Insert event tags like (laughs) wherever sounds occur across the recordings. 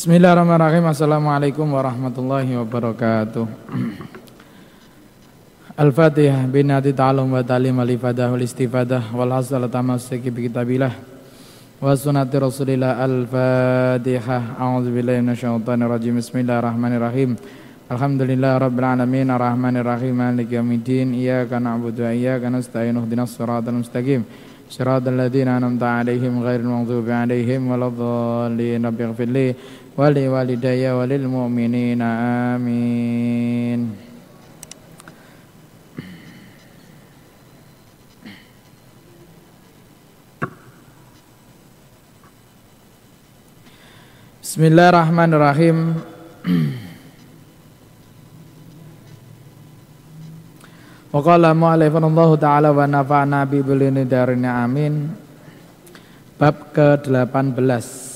Bismillahirrahmanirrahim. Assalamualaikum warahmatullahi wabarakatuh. Al-Fatihah bin Ati Ta'alum wa Ta'lim al-Ifadah wal-Istifadah wal-Hasal tamassiki bi kitabillah wa sunnati Rasulillah Al-Fatihah. A'udzu billahi minasyaitonir rajim. Bismillahirrahmanirrahim. Alhamdulillah rabbil alamin arrahmanir rahim maliki yaumiddin iyyaka na'budu wa iyyaka nasta'in ihdinas siratal mustaqim. صراط الذين أنعمت عليهم غير المغضوب عليهم ولا الضالين رب wali walidayya walil mu'minin amin Bismillahirrahmanirrahim Wa qala mu'alifan Allah ta'ala wa nafa'na bi bulini darini amin Bab ke-18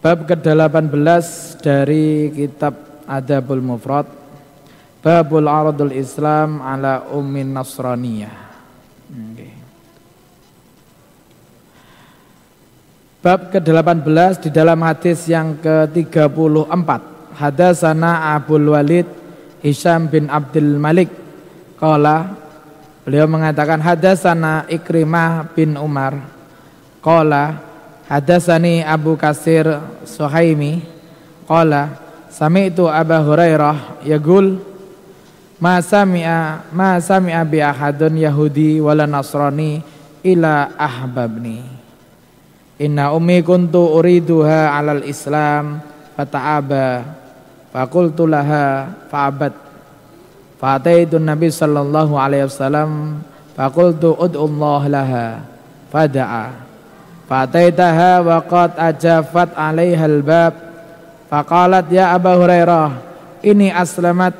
Bab ke-18 dari kitab Adabul Mufrad Babul Aradul Islam ala Ummin Nasraniyah okay. Bab ke-18 di dalam hadis yang ke-34 Hadasana Abul Walid Hisham bin Abdul Malik kola Beliau mengatakan Hadasana Ikrimah bin Umar kola Hadasani Abu Kasir Suhaimi Qala Sami'tu Aba Hurairah Yagul Ma sami'a Ma sami'a bi ahadun Yahudi Wala Nasrani Ila ahbabni Inna ummi kuntu uriduha alal Islam Fata'aba Fakultu laha fa'abat Fataitu Nabi sallallahu alaihi wasallam Fakultu ud'u Allah laha Fada'a Fataitaha waqat ajafat alaihal bab. Faqalat ya Abu Hurairah, ini aslamat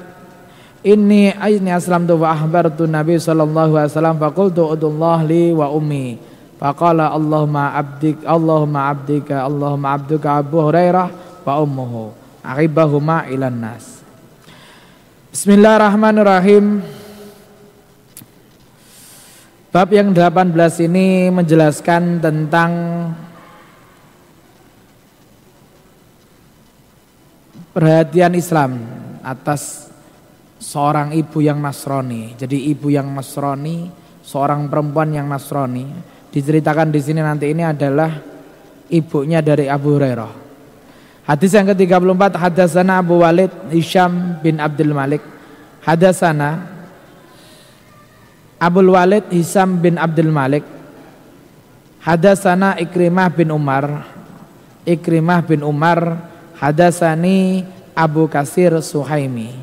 ini aini aslam wa tu Nabi saw. faqultu udullah li wa ummi. Faqala Allahumma abdik Allahumma abdika Allahumma abduka Abu Hurairah wa ummuhu. Akhibahuma ilan nas. Bismillahirrahmanirrahim. Bab yang 18 ini menjelaskan tentang perhatian Islam atas seorang ibu yang Nasrani. Jadi ibu yang Nasrani, seorang perempuan yang Nasrani, diceritakan di sini nanti ini adalah ibunya dari Abu Hurairah. Hadis yang ke-34 hadasana Abu Walid Hisham bin Abdul Malik. Hadasana Abul Walid Hisam bin Abdul Malik Hadasana Ikrimah bin Umar Ikrimah bin Umar Hadasani Abu Kasir Suhaimi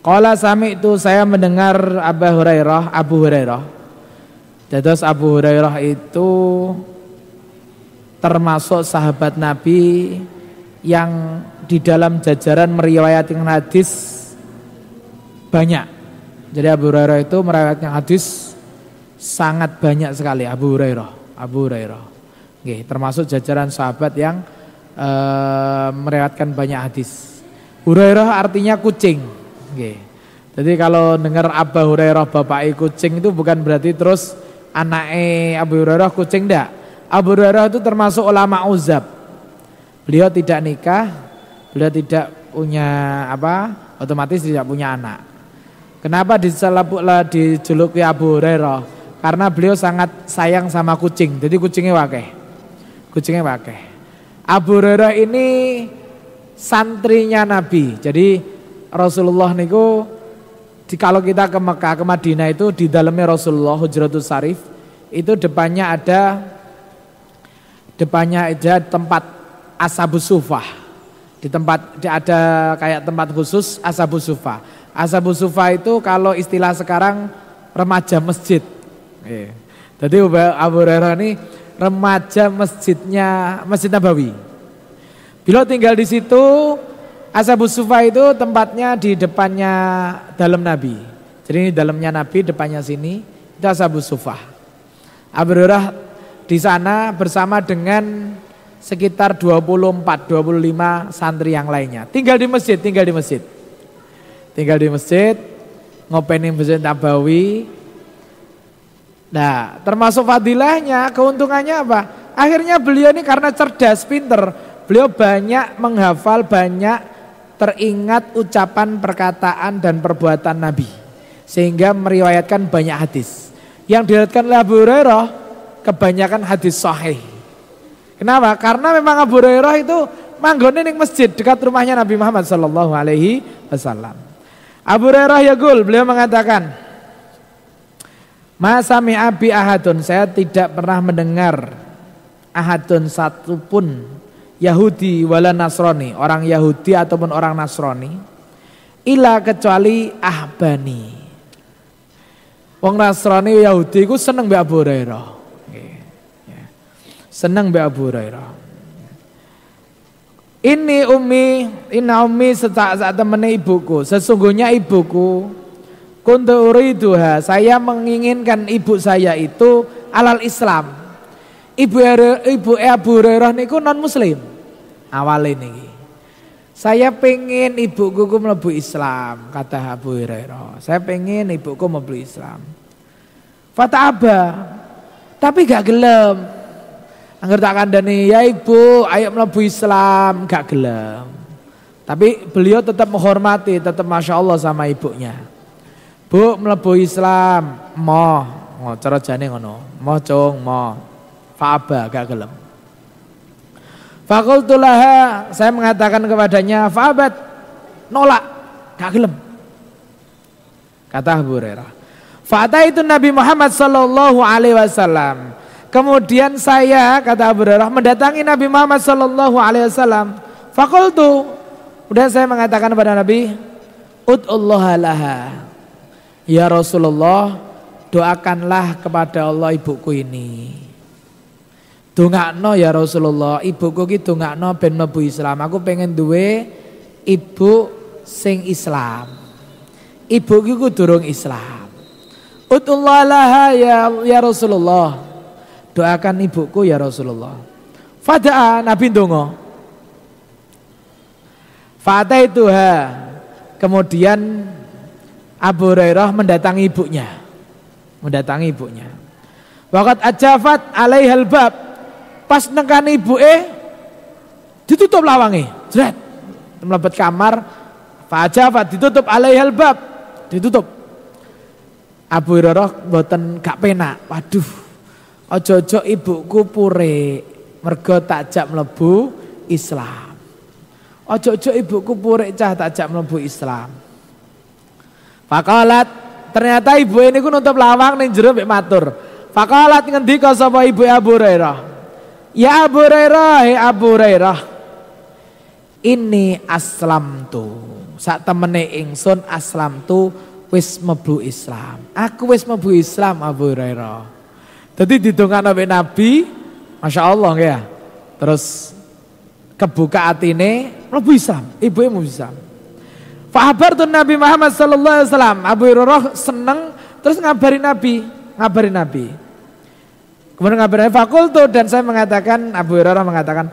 Kala sami itu saya mendengar Abu Hurairah Abu Hurairah Terus Abu Hurairah itu termasuk sahabat Nabi yang di dalam jajaran meriwayatkan hadis banyak jadi Abu Hurairah itu merawatnya hadis sangat banyak sekali Abu Hurairah, Abu Hurairah. Oke, termasuk jajaran sahabat yang e, eh, merawatkan banyak hadis. Hurairah artinya kucing. Oke. Jadi kalau dengar Abu Hurairah bapak i kucing itu bukan berarti terus anak Abu Hurairah kucing tidak. Abu Hurairah itu termasuk ulama uzab. Beliau tidak nikah, beliau tidak punya apa? otomatis tidak punya anak. Kenapa dijuluki Abu Hurairah? Karena beliau sangat sayang sama kucing. Jadi kucingnya wakeh. Kucingnya wakeh. Abu Hurairah ini santrinya Nabi. Jadi Rasulullah niku kalau kita ke Mekah, ke Madinah itu di dalamnya Rasulullah Hujratul Sarif itu depannya ada depannya ada tempat Ashabu sufah di tempat ada kayak tempat khusus Ashabu sufah Ashabus Sufa itu kalau istilah sekarang remaja masjid. Iya. Jadi Abu Hurairah ini remaja masjidnya Masjid Nabawi. Bila tinggal di situ, Ashabus Sufa itu tempatnya di depannya dalam Nabi. Jadi ini dalamnya Nabi, depannya sini, itu Ashabus Sufa. Abu Hurairah di sana bersama dengan sekitar 24-25 santri yang lainnya. Tinggal di masjid, tinggal di masjid tinggal di masjid, ngopeni masjid Nabawi. Nah, termasuk fadilahnya, keuntungannya apa? Akhirnya beliau ini karena cerdas, pinter, beliau banyak menghafal, banyak teringat ucapan, perkataan dan perbuatan Nabi. Sehingga meriwayatkan banyak hadis. Yang dilihatkan oleh Abu Hurairah, kebanyakan hadis sahih. Kenapa? Karena memang Abu Hurairah itu manggonin di masjid dekat rumahnya Nabi Muhammad Sallallahu Alaihi Wasallam. Abu Rerah Yagul beliau mengatakan Masami abi ahadun saya tidak pernah mendengar ahadun satupun Yahudi wala Nasrani orang Yahudi ataupun orang Nasrani ila kecuali ahbani Wong Nasrani Yahudi ku seneng be Abu Rerah seneng be Abu Rerah ini umi, ina umi setak saat temen ibuku. Sesungguhnya ibuku, kuntu uriduha, saya menginginkan ibu saya itu alal Islam. Ibu ibu Abu Hurairah niku non muslim. Awal ini. Saya pengen ibuku ku melebu Islam, kata Abu Hurairah. Saya pengen ibuku melebu Islam. Fatah Abah, tapi gak gelem. Angger tak kandani, ya ibu, ayo melebu Islam, gak gelem. Tapi beliau tetap menghormati, tetap masya Allah sama ibunya. Bu melebu Islam, moh, oh, cara jane ngono, moh cung, moh, faaba, gak gelem. Fakultulaha, saya mengatakan kepadanya, faabat, nolak, gak gelem. Kata Abu Hurairah. Fata itu Nabi Muhammad Sallallahu Alaihi Wasallam. Kemudian saya kata Abu Hurairah mendatangi Nabi Muhammad Shallallahu Alaihi Wasallam. Fakultu, udah saya mengatakan kepada Nabi, udullah laha. Ya Rasulullah, doakanlah kepada Allah ibuku ini. Dungakno ya Rasulullah, ibuku ki dungakno ben mlebu Islam. Aku pengen duwe ibu sing Islam. Ibu ki durung Islam. Udullah laha ya, ya Rasulullah doakan ibuku ya Rasulullah. Fada'a Nabi Dungo. ha Kemudian Abu Hurairah mendatangi ibunya. Mendatangi ibunya. Wakat ajafat alaihal bab. Pas nekan ibu eh, ditutup lawangi. Jret. Melebet kamar. Fajafat ditutup alaihal bab. Ditutup. Abu Hurairah buatan gak penak. Waduh, Ojojo ibuku pure, mergo takjak mlebu Islam. Ojojo ibuku pure cah takjak mlebu Islam. Fakalat, ternyata ibu ini ku nutup lawang nih jero bik matur. Fakalat kau sama ibu ya Abu Hurairah. Ya Abu Hurairah, he Abu Hurairah. Ini aslam tu. saat temene ingsun aslam tu wis mebu Islam. Aku wis mebu Islam Abu Hurairah. Jadi didongak nabi Nabi, Masya Allah ya. Terus kebuka hati ini, lo bisa, ibu mau bisa. Fahabar tuh Nabi Muhammad Sallallahu Alaihi Wasallam, Abu Hurairah seneng, terus ngabarin Nabi, ngabarin Nabi. Kemudian ngabarin fakultu dan saya mengatakan, Abu Hurairah mengatakan,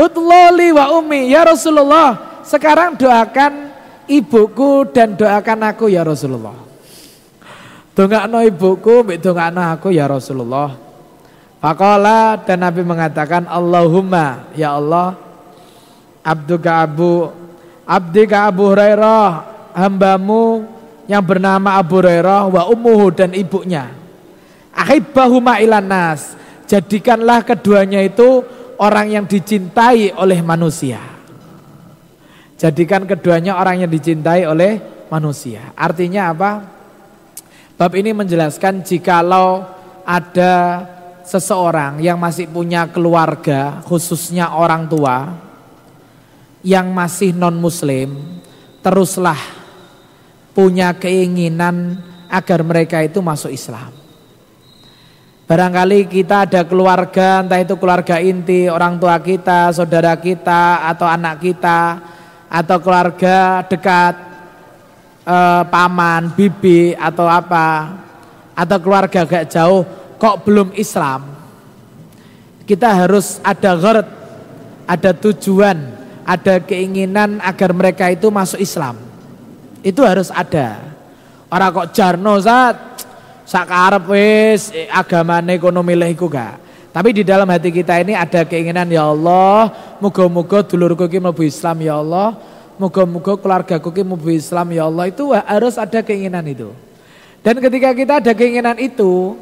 Utloli wa umi, ya Rasulullah, sekarang doakan ibuku dan doakan aku ya Rasulullah. Dongakno ibuku, mbek dongakno aku ya Rasulullah. Faqala dan Nabi mengatakan Allahumma ya Allah abduka Abu abdika Abu Hurairah hambamu yang bernama Abu Hurairah wa ummuhu dan ibunya. Akhibbahuma ilan nas. Jadikanlah keduanya itu orang yang dicintai oleh manusia. Jadikan keduanya orang yang dicintai oleh manusia. Artinya apa? Bab ini menjelaskan jikalau ada seseorang yang masih punya keluarga, khususnya orang tua, yang masih non-muslim, teruslah punya keinginan agar mereka itu masuk Islam. Barangkali kita ada keluarga, entah itu keluarga inti, orang tua kita, saudara kita, atau anak kita, atau keluarga dekat eh, paman, bibi atau apa atau keluarga gak jauh kok belum Islam kita harus ada gerd, ada tujuan, ada keinginan agar mereka itu masuk Islam. Itu harus ada. Orang kok jarno saat sakarap wis eh, agama ekonomi lehiku gak. Tapi di dalam hati kita ini ada keinginan ya Allah, moga moga dulurku iki mau Islam ya Allah. Moga-moga keluarga ki mobil Islam ya Allah itu harus ada keinginan itu. Dan ketika kita ada keinginan itu,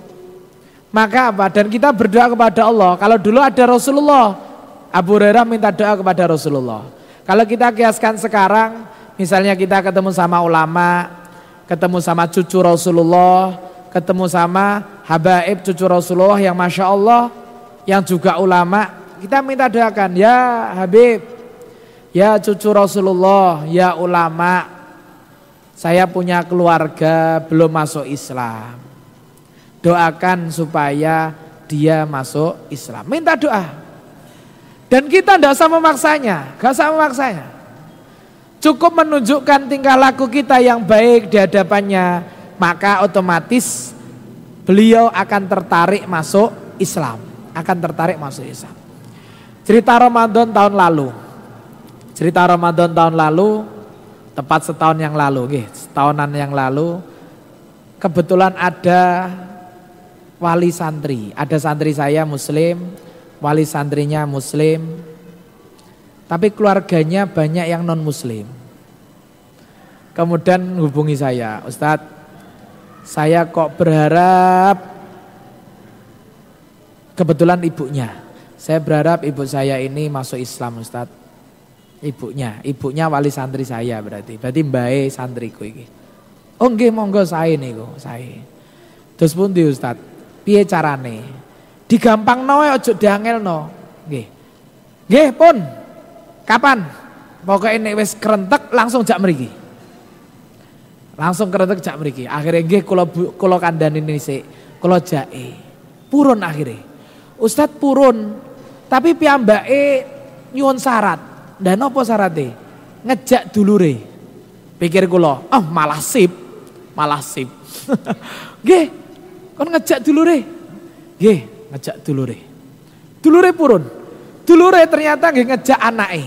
maka apa? Dan kita berdoa kepada Allah. Kalau dulu ada Rasulullah, Abu Hurairah minta doa kepada Rasulullah. Kalau kita kiaskan sekarang, misalnya kita ketemu sama ulama, ketemu sama cucu Rasulullah, ketemu sama habaib cucu Rasulullah yang masya Allah, yang juga ulama, kita minta doakan, ya Habib, Ya cucu Rasulullah, ya ulama, saya punya keluarga belum masuk Islam. Doakan supaya dia masuk Islam. Minta doa. Dan kita tidak usah memaksanya, gak usah memaksanya. Cukup menunjukkan tingkah laku kita yang baik di hadapannya, maka otomatis beliau akan tertarik masuk Islam, akan tertarik masuk Islam. Cerita Ramadan tahun lalu, cerita Ramadan tahun lalu, tepat setahun yang lalu, gih setahunan yang lalu kebetulan ada wali santri, ada santri saya muslim, wali santrinya muslim, tapi keluarganya banyak yang non muslim. Kemudian hubungi saya, Ustadz saya kok berharap kebetulan ibunya. Saya berharap ibu saya ini masuk Islam Ustadz. Ibunya, ibunya wali santri saya berarti. Berarti mbae santriku iki. Oh nggih monggo nih niku, saya. Terus pun di Ustaz? Piye carane? digampang eh, ojo diangel no, Nggih. Nggih, pun. Kapan? Pokoknya nek wis kerentek langsung jak merigi, Langsung kerentek jak mriki. ge nggih kula kula ini nisik, kula jake. Purun akhirnya. Ustaz purun, tapi piyambake nyuwun syarat. Dan apa syaratnya? Ngejak dulure. Pikir kula, ah oh, malah sip. Malah sip. (laughs) Nggih. kon ngejak dulure. Nggih, ngejak dulure. Dulure purun. Dulure ternyata nggih ngejak anake.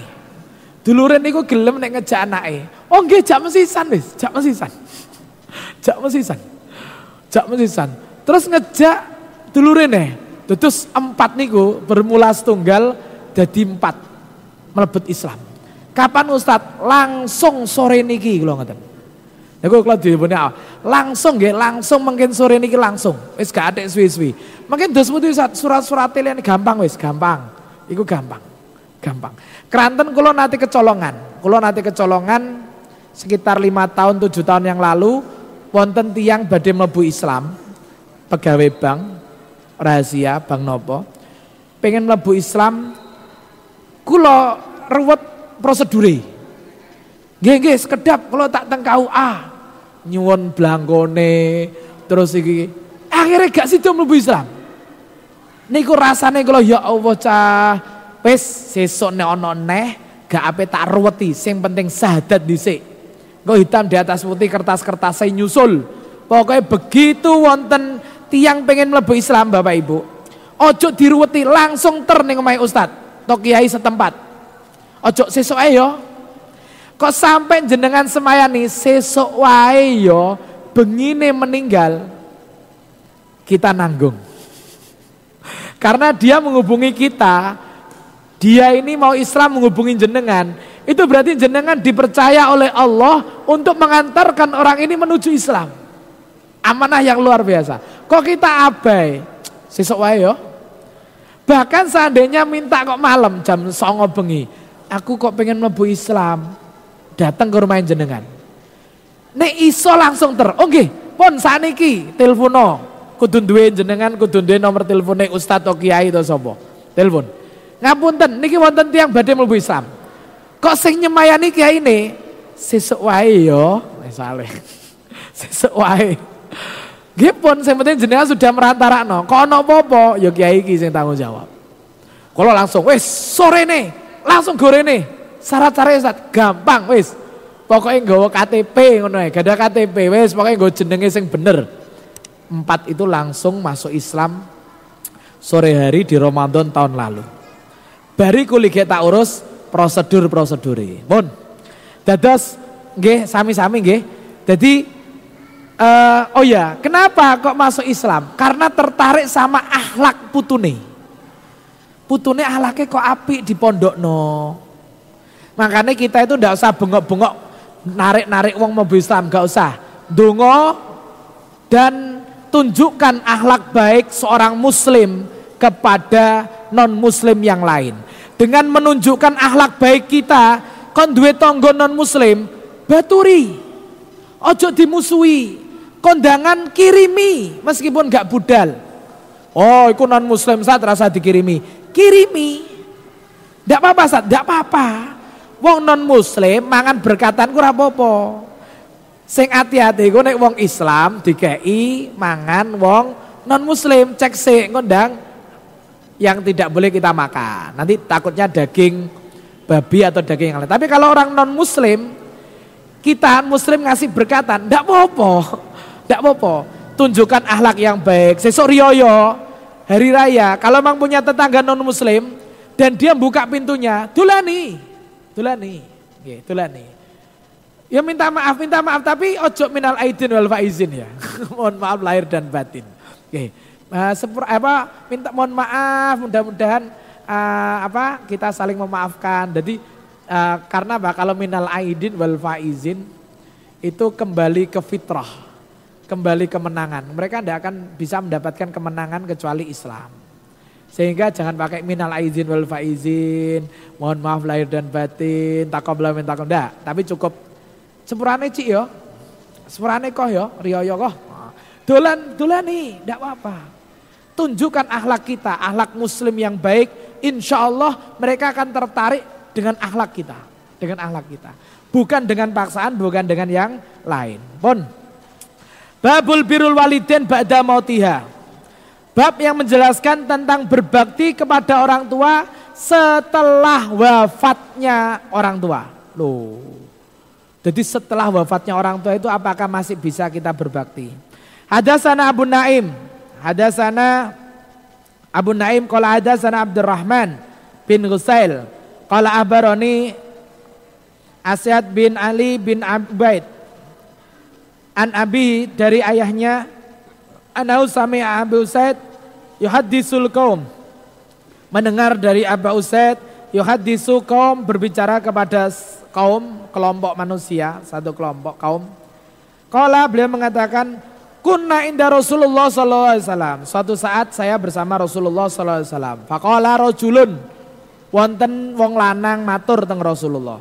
Dulure niku gelem nek ngejak anake. Oh nggih, jak mesisan wis, jak mesisan. (laughs) Jak mesisan. Jak mesisan. Terus ngejak dulure nih, Terus empat niku bermula setunggal jadi empat melebut Islam. Kapan Ustadz? Langsung sore niki kula ngeten. kalau kula apa? Ya, langsung ya langsung mungkin sore niki langsung. Wis gak ada suwi-suwi. Mungkin mutu Ustadz surat-surat ini gampang wis, gampang. Iku gampang. Gampang. Keranten kalau nanti kecolongan. kalau nanti kecolongan sekitar lima tahun tujuh tahun yang lalu wonten tiang badai melebu Islam pegawai bank rahasia bank nopo pengen melebu Islam Kulo ruwet prosedure. Nggih nggih sekedap kalau tak teng KUA ah, nyuwun blangkone terus iki akhirnya gak sido mlebu Islam. Niku rasane kalau ya Allah cah wis sesuk nek ana neh gak ape tak ruweti sing penting syahadat dhisik. Engko hitam di atas putih kertas-kertas saya nyusul. Pokoknya begitu wonten tiang pengen mlebu Islam Bapak Ibu. Ojo diruweti langsung ter ning omahe ustad atau kiai setempat. Ojo sesok ae yo. Kok sampai jenengan semayani sesok wae yo bengine meninggal kita nanggung. Karena dia menghubungi kita, dia ini mau Islam menghubungi jenengan, itu berarti jenengan dipercaya oleh Allah untuk mengantarkan orang ini menuju Islam. Amanah yang luar biasa. Kok kita abai? Sesuk wae yo. Bahkan seandainya minta kok malam jam songo bengi. Aku kok pengen mlebu Islam. Datang ke rumah yang jenengan. Nek iso langsung ter. Oke, oh okay, pun saniki telepono. Kudu duwe jenengan, kudu duwe nomor telepone ustadz atau kiai atau sobo Telepon. Ngapunten, niki wonten tiang badai mlebu Islam. Kok sing nyemayani kiai ini sesuai yo, misalnya (laughs) sesuai Sesuai pun saya penting jenengan sudah merantara no. Kok no popo, ya kiai iki tanggung jawab. Kalau langsung, wes sore nih, langsung gore nih. Syarat syarat Ustaz, gampang wes. Pokoknya gawe KTP ngono ae, gada KTP wes, pokoknya gue jenenge sing bener. Empat itu langsung masuk Islam sore hari di Ramadan tahun lalu. Bari kuliga tak urus prosedur ini. bon. Dados gih sami-sami gih. Jadi Uh, oh ya, kenapa kok masuk Islam? Karena tertarik sama ahlak putune. Putune akhlaknya kok api di pondok no. Makanya kita itu ndak usah bengok-bengok narik-narik uang mau Islam, gak usah. Dungo dan tunjukkan akhlak baik seorang muslim kepada non muslim yang lain. Dengan menunjukkan akhlak baik kita, kon duwe tonggo non muslim, baturi. Ojo dimusuhi, kondangan kirimi meskipun gak budal. Oh, iku non muslim saat rasa dikirimi. Kirimi. Ndak apa-apa, saat ndak apa-apa. Wong non muslim mangan berkatan ora apa-apa. Sing hati-hati iku nek wong Islam dikei mangan wong non muslim cek sik kondang yang tidak boleh kita makan. Nanti takutnya daging babi atau daging yang lain. Tapi kalau orang non muslim kita muslim ngasih berkatan, ndak apa-apa. Tidak apa-apa. Tunjukkan ahlak yang baik. Sesok rioyo, hari raya. Kalau memang punya tetangga non muslim dan dia buka pintunya, tulani. Tulani. Nggih, tulani. Ya minta maaf, minta maaf tapi ojo minal aidin wal faizin ya. (laughs) mohon maaf lahir dan batin. Okay. Uh, eh, sepur, apa minta mohon maaf mudah-mudahan uh, apa kita saling memaafkan. Jadi uh, karena apa? kalau minal aidin wal faizin itu kembali ke fitrah kembali kemenangan. Mereka tidak akan bisa mendapatkan kemenangan kecuali Islam. Sehingga jangan pakai minal aizin wal faizin, mohon maaf lahir dan batin, takoblah min takob. enggak. tapi cukup. sempurane cik yo, sepurane koh yo, rioyo koh. Dolan, nih, enggak apa-apa. Tunjukkan ahlak kita, ahlak muslim yang baik. Insya Allah mereka akan tertarik dengan ahlak kita. Dengan ahlak kita. Bukan dengan paksaan, bukan dengan yang lain. Bon. Babul birul walidin ba'da mautiha. Bab yang menjelaskan tentang berbakti kepada orang tua setelah wafatnya orang tua. Loh. Jadi setelah wafatnya orang tua itu apakah masih bisa kita berbakti? Ada sana Abu Naim, ada sana Abu Naim kalau ada sana Abdurrahman bin Husail, kalau Abaroni Asyad bin Ali bin Abaid an abi dari ayahnya anau sami Abu Usaid yuhaddisul kaum mendengar dari Abu Usaid yuhaddisu kaum berbicara kepada kaum kelompok manusia satu kelompok kaum Kala beliau mengatakan kunna inda Rasulullah sallallahu alaihi wasallam suatu saat saya bersama Rasulullah sallallahu alaihi wasallam faqala rajulun wonten wong lanang matur teng Rasulullah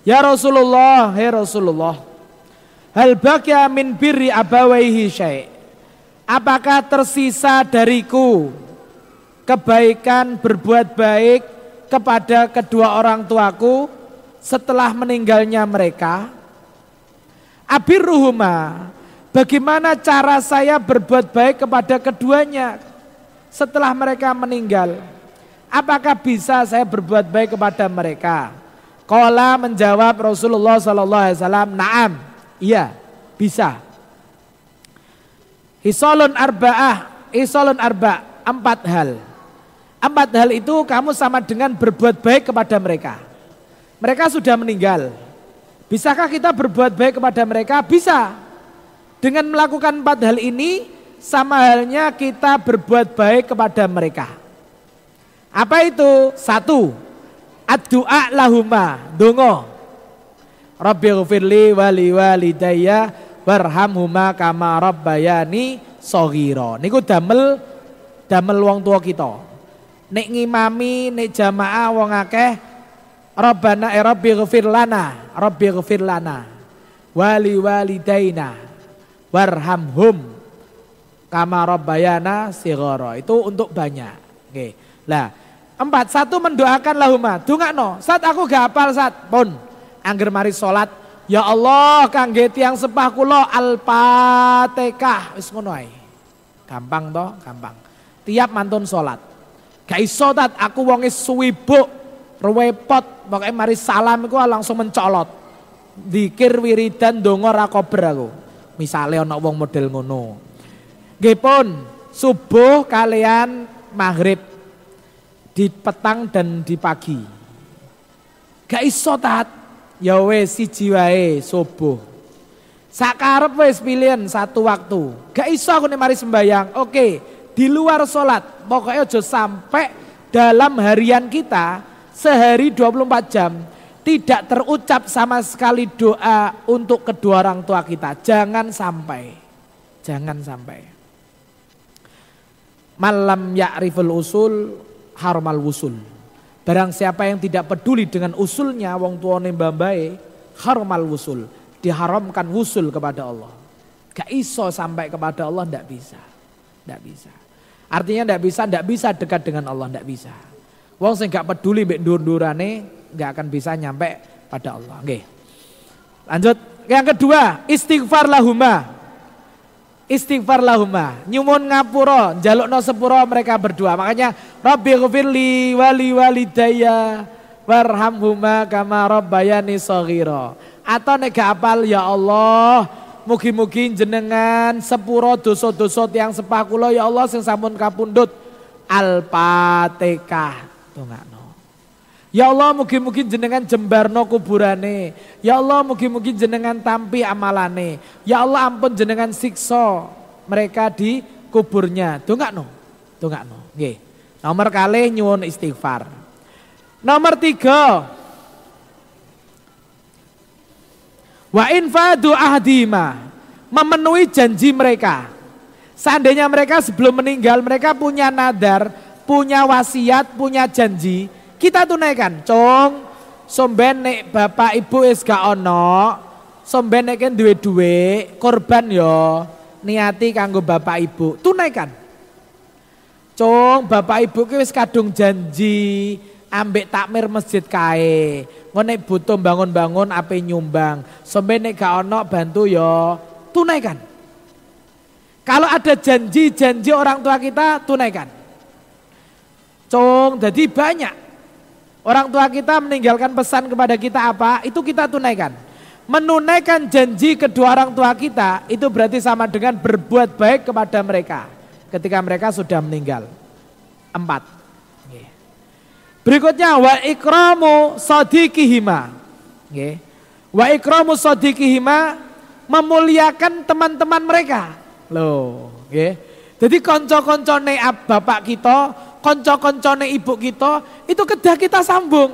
ya Rasulullah he Rasulullah Hal bagya min birri abawaihi syai. Apakah tersisa dariku kebaikan berbuat baik kepada kedua orang tuaku setelah meninggalnya mereka? Abirruhuma, bagaimana cara saya berbuat baik kepada keduanya setelah mereka meninggal? Apakah bisa saya berbuat baik kepada mereka? Kola menjawab Rasulullah Sallallahu Alaihi Wasallam, Naam, Iya, bisa. Hisolun arba'ah, hisolun arba, empat hal. Empat hal itu kamu sama dengan berbuat baik kepada mereka. Mereka sudah meninggal. Bisakah kita berbuat baik kepada mereka? Bisa. Dengan melakukan empat hal ini, sama halnya kita berbuat baik kepada mereka. Apa itu? Satu, ad-du'a lahuma, dongo. Firli, wali wali daya, walidayya huma, kama rabbayani sogiro. Niku damel damel wong tua kita. Nek ngimami, nek jamaah wong akeh Rabbana eh, rabbighfir lana, rabbighfir lana wali wali walidaina warhamhum kama rabbayana sigoro. Itu untuk banyak. Nggih. Lah, empat satu mendoakan lahuma. no. saat aku gak hafal saat pun. Bon. Angger mari salat, ya Allah kangge tiang sepah kula Al-Fatihah. Wis ngono Gampang toh, gampang. Tiap mantun salat. Gak iso tat aku wonge suwibuk, ruwepot, pokoke mari salam iku langsung mencolot. Dikir wiridan donga ra kober aku. Misale ana wong model ngono. Nggih pun subuh kalian maghrib di petang dan di pagi. Gak iso tat Ya wis siji wae subuh. Sakarep wis pilihan satu waktu. Gak iso aku nek mari sembayang. Oke, di luar salat pokoknya aja sampai dalam harian kita sehari 24 jam tidak terucap sama sekali doa untuk kedua orang tua kita. Jangan sampai. Jangan sampai. Malam ya'riful usul harmal usul. Barang siapa yang tidak peduli dengan usulnya wong tuane mbambae haramal usul diharamkan usul kepada Allah. Gak iso sampai kepada Allah ndak bisa. Ndak bisa. Artinya ndak bisa, ndak bisa dekat dengan Allah ndak bisa. Wong sing gak peduli mbek ndur-ndurane gak akan bisa nyampe pada Allah. Nggih. Lanjut, yang kedua, istighfar lahumah istighfar lahumma nyumun ngapuro jaluk no sepuro mereka berdua makanya rabbi ghfirli wali walidayya warhamhuma kama bayani sogiro atau negapal apal ya Allah mugi-mugi jenengan sepuro dosa-dosa tiang sepakuloh ya Allah sing sampun kapundut al-fatihah no. Ya Allah mungkin-mungkin jenengan jembarno kuburane. Ya Allah mungkin-mungkin jenengan tampi amalane. Ya Allah ampun jenengan sikso mereka di kuburnya. Tunggak no, tunggak no. Oke. Nomor kali nyuwun istighfar. Nomor tiga. Wa infadu ahdima. Memenuhi janji mereka. Seandainya mereka sebelum meninggal mereka punya nadar, punya wasiat, punya janji kita tunaikan, cong Somben nek bapak ibu es gak ono, somben nek kan duwe duwe, korban yo, niati kanggo bapak ibu, tunaikan. cong bapak ibu ki wis kadung janji ambek takmir masjid kae. ngene butuh bangun-bangun ape nyumbang. Somben nek gak ono bantu yo, tunaikan. Kalau ada janji-janji orang tua kita, tunaikan. cong jadi banyak. Orang tua kita meninggalkan pesan kepada kita apa? Itu kita tunaikan. Menunaikan janji kedua orang tua kita itu berarti sama dengan berbuat baik kepada mereka ketika mereka sudah meninggal. Empat. Berikutnya wa ikramu sadiqihima. Wa ikramu sadiqihima memuliakan teman-teman mereka. Loh, konco konco kanca-kancane bapak kita konco-koncone ibu kita, itu kedah kita sambung.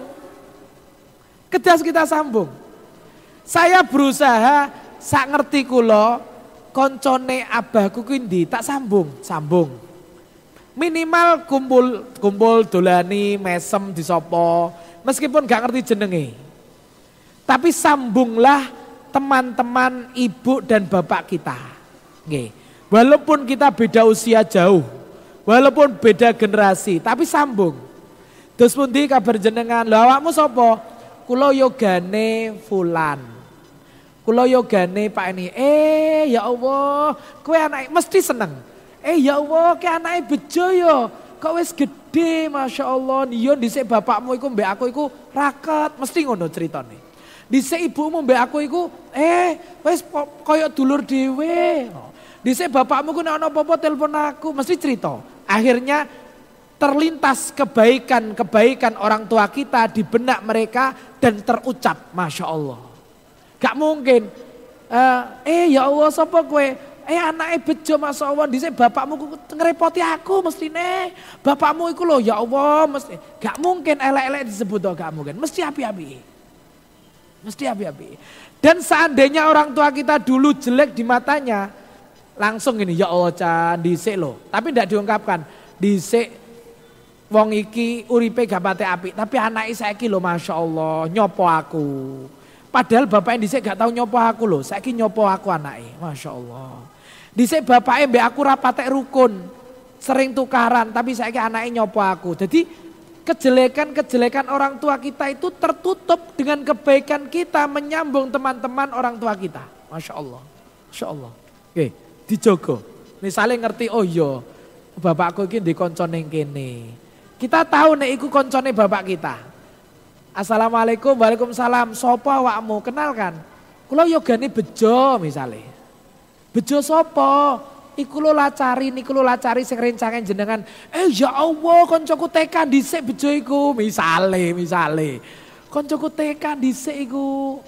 Kedah kita sambung. Saya berusaha sak ngerti kula koncone abahku kuwi tak sambung, sambung. Minimal kumpul kumpul dolani mesem disopo meskipun gak ngerti jenenge. Tapi sambunglah teman-teman ibu dan bapak kita. Nggih. Walaupun kita beda usia jauh, Walaupun beda generasi, tapi sambung. Terus pun di kabar jenengan, lho awakmu sopo? Kulo yogane fulan. Kulo yogane Pak ini. Eh ya Allah, kue anak mesti seneng. Eh ya Allah, kue anak bejo yo. Ya. Kok wis gede, Masya Allah. di iya, dhisik bapakmu iku mbak aku iku raket. Mesti ngono ceritane. Dhisik ibumu mbak aku iku, eh wis koyok dulur dewe. Dice bapakmu ku ono ana apa telepon aku, mesti cerita. Akhirnya terlintas kebaikan-kebaikan orang tua kita di benak mereka dan terucap, Masya Allah. Gak mungkin, eh, eh ya Allah sopo kue? eh anaknya bejo Masya Allah dhisik bapakmu ngerepoti aku mesti mestine bapakmu iku loh, ya Allah mesti gak mungkin elek-elek disebut toh gak mungkin mesti api-api mesti api-api dan seandainya orang tua kita dulu jelek di matanya Langsung ini ya Allah can dhisik loh. Tapi tidak diungkapkan. Dhisik wong iki uripe gak pate tapi tapi anake saiki lo Masya Allah nyopo aku. Padahal bapaknya dhisik gak tahu nyopo aku loh, saiki nyopo aku anake. Masya Allah. Dhisik bapaknya mbak aku rapate rukun. Sering tukaran, tapi saya saiki anaknya nyopo aku. Jadi kejelekan-kejelekan orang tua kita itu tertutup dengan kebaikan kita menyambung teman-teman orang tua kita. Masya Allah. Masya Allah. Oke. Okay dijogo. misalnya ngerti oh iya bapakku ini ndek kini Kita tahu nek iku koncone bapak kita. Assalamualaikum, Waalaikumsalam. Sopo kan Kenalkan. yoga yogane ya bejo misalnya Bejo sopo? Iku lo lacari, niku lo lacari sing jenengan. Eh ya Allah, koncoku TK dhisik bejo iku misalnya, misalnya. Koncoku di dhisik iku.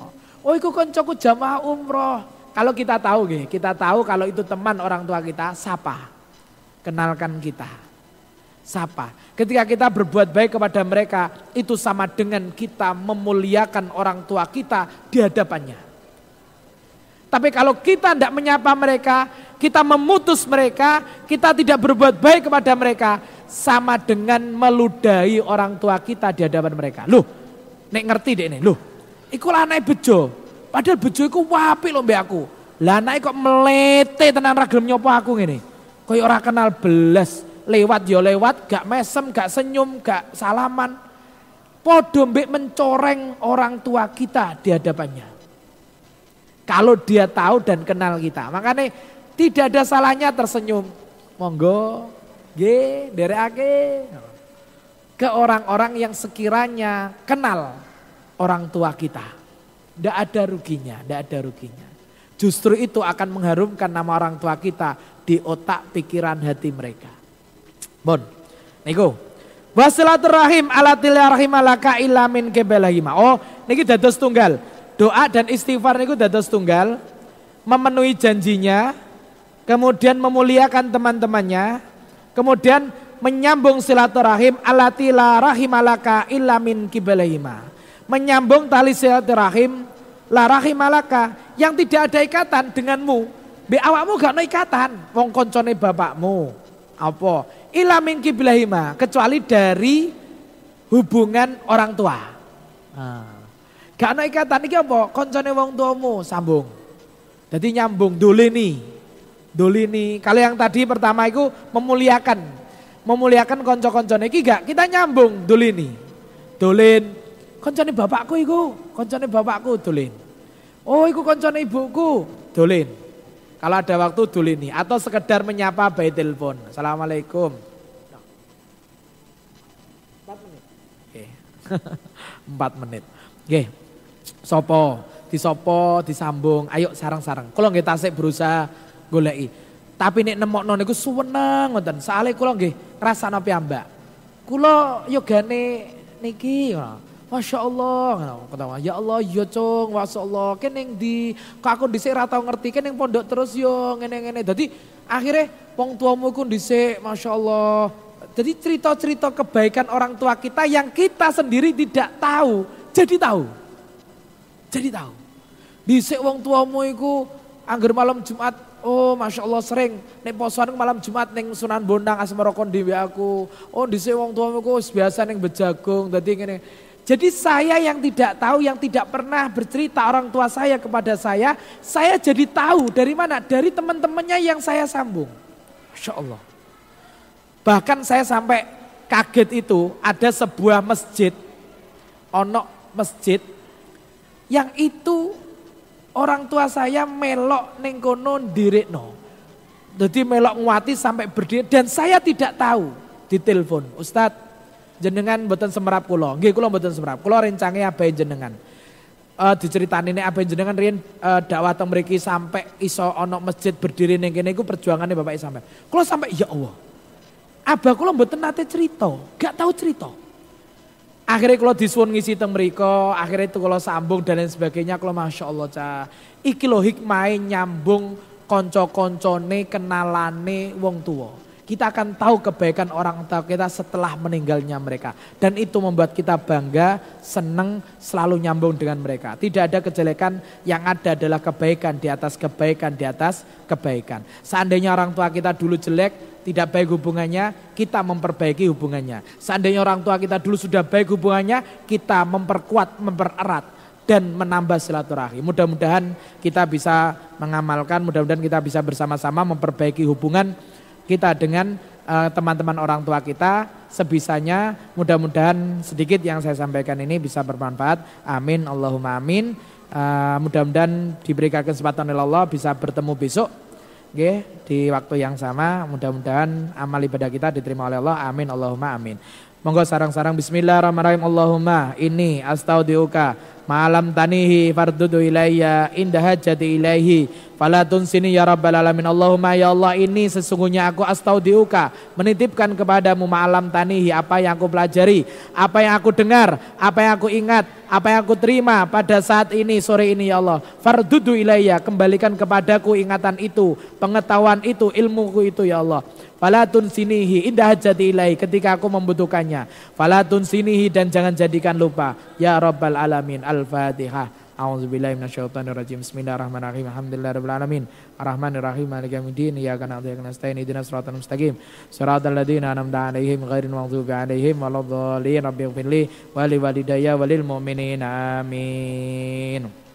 Oh iku koncoku jamaah umroh. Kalau kita tahu, kita tahu kalau itu teman orang tua kita, sapa. Kenalkan kita. Sapa. Ketika kita berbuat baik kepada mereka, itu sama dengan kita memuliakan orang tua kita di hadapannya. Tapi kalau kita tidak menyapa mereka, kita memutus mereka, kita tidak berbuat baik kepada mereka, sama dengan meludahi orang tua kita di hadapan mereka. Loh, nek ngerti deh ini, loh, ikulah naik bejo. Padahal bejo iku wapi lho mbak aku. Lah naik kok melete tenan ra gelem nyopo aku ngene. Kayak orang kenal belas, lewat yo ya lewat, gak mesem, gak senyum, gak salaman. Podho mbek mencoreng orang tua kita di hadapannya. Kalau dia tahu dan kenal kita. Makanya tidak ada salahnya tersenyum. Monggo, g, dereake ke orang-orang yang sekiranya kenal orang tua kita. Tidak ada ruginya, tidak ada ruginya. Justru itu akan mengharumkan nama orang tua kita di otak pikiran hati mereka. Bon, niku. Wasilaturrahim rahim rahimalaka ilamin kebelahima. Oh, niki dados tunggal. Doa dan istighfar niku dados tunggal. Memenuhi janjinya, kemudian memuliakan teman-temannya, kemudian menyambung silaturahim alatilah rahimalaka ilamin kebelahima menyambung tali silaturahim la malaka yang tidak ada ikatan denganmu be awakmu gak ada ikatan wong koncone bapakmu apa ila min kiblahima kecuali dari hubungan orang tua ah. gak ada ikatan iki apa koncone wong tuamu sambung jadi nyambung dolini dolini kalau yang tadi pertama itu memuliakan memuliakan konco-koncone iki gak kita nyambung dolini dolin Koncone bapakku iku, koncone bapakku dolin. Oh iku koncone ibuku, dolin. Kalau ada waktu nih atau sekedar menyapa by telepon. Assalamualaikum. Empat menit. Oke. (laughs) Empat menit. Oke. Sopo, disopo, disambung. Ayo sarang-sarang. Kalau nggak tasik berusaha golei. Tapi nih nek non iku suweneng ngoten. Saale kula nggih rasane piyambak. Kula yogane niki ngono. Ya. Masya Allah, ketawa. Ya Allah, yo iya, cung, Masya Allah, keneng di, kok aku di sini tau ngerti, keneng pondok terus yo, ngene-ngene. jadi akhirnya wong tuamu ku dhisik, Masya Allah. Jadi cerita-cerita kebaikan orang tua kita yang kita sendiri tidak tahu, jadi tahu. Jadi tahu. Di sini wong tuamu iku angger malam Jumat Oh, masya Allah sering. Neng posoan malam Jumat neng Sunan Bonang asmarokon di aku. Oh, di wong tuamu biasa neng bejagung. jadi gini, jadi saya yang tidak tahu, yang tidak pernah bercerita orang tua saya kepada saya, saya jadi tahu dari mana? Dari teman-temannya yang saya sambung. Masya Allah. Bahkan saya sampai kaget itu ada sebuah masjid, onok masjid, yang itu orang tua saya melok nengkono dirikno. Jadi melok nguati sampai berdiri dan saya tidak tahu. di telepon. Ustadz jenengan mboten semerap kula. Nggih kula mboten semerap. Kula apa yang jenengan. Uh, ini apa yang jenengan riyen uh, eh, dakwah teng sampai iso onok masjid berdiri ning kene iku perjuangane Bapak sampai. Kula sampai ya Allah. Abah kula mboten nate cerita, gak tahu cerita. Akhirnya kalau disuun ngisi temeriko. akhirnya itu kalau sambung dan lain sebagainya, kalau masya Allah cah, iki lo hikmai nyambung konco-koncone kenalane wong tua. Kita akan tahu kebaikan orang tua kita setelah meninggalnya mereka. Dan itu membuat kita bangga, senang, selalu nyambung dengan mereka. Tidak ada kejelekan, yang ada adalah kebaikan di atas kebaikan di atas kebaikan. Seandainya orang tua kita dulu jelek, tidak baik hubungannya, kita memperbaiki hubungannya. Seandainya orang tua kita dulu sudah baik hubungannya, kita memperkuat, mempererat dan menambah silaturahim. Mudah-mudahan kita bisa mengamalkan, mudah-mudahan kita bisa bersama-sama memperbaiki hubungan kita dengan eh, teman-teman orang tua kita sebisanya mudah-mudahan sedikit yang saya sampaikan ini bisa bermanfaat. Amin, Allahumma amin. Uh, mudah-mudahan diberikan kesempatan oleh Allah bisa bertemu besok okay, di waktu yang sama mudah-mudahan amal ibadah kita diterima oleh Allah amin Allahumma amin Monggo sarang-sarang bismillahirrahmanirrahim. Allahumma ini astaudiuka malam tanihi fardudu ilaiya indah hajati ilaihi falatun sini ya rabbal alamin Allahumma ya Allah ini sesungguhnya aku astaudiuka menitipkan kepadamu malam tanihi apa yang aku pelajari apa yang aku dengar apa yang aku ingat apa yang aku terima pada saat ini sore ini ya Allah fardudu ilaiya kembalikan kepadaku ingatan itu pengetahuan itu ilmuku itu ya Allah Falatun sinihi indah jati ilai ketika aku membutuhkannya. Falatun sinihi dan jangan jadikan lupa. Ya Rabbal Alamin. Al-Fatihah. A'udzubillahi minasyaitonirrajim. Bismillahirrahmanirrahim. Alhamdulillahirabbil alamin. Arrahmanirrahim. Maliki yaumiddin. Iyyaka na'budu wa iyyaka nasta'in. Ihdinas siratal mustaqim. Siratal ladzina an'amta 'alaihim ghairil maghdubi 'alaihim waladdallin. Rabbighfirli Wali liwalidayya walil mu'minin. Amin.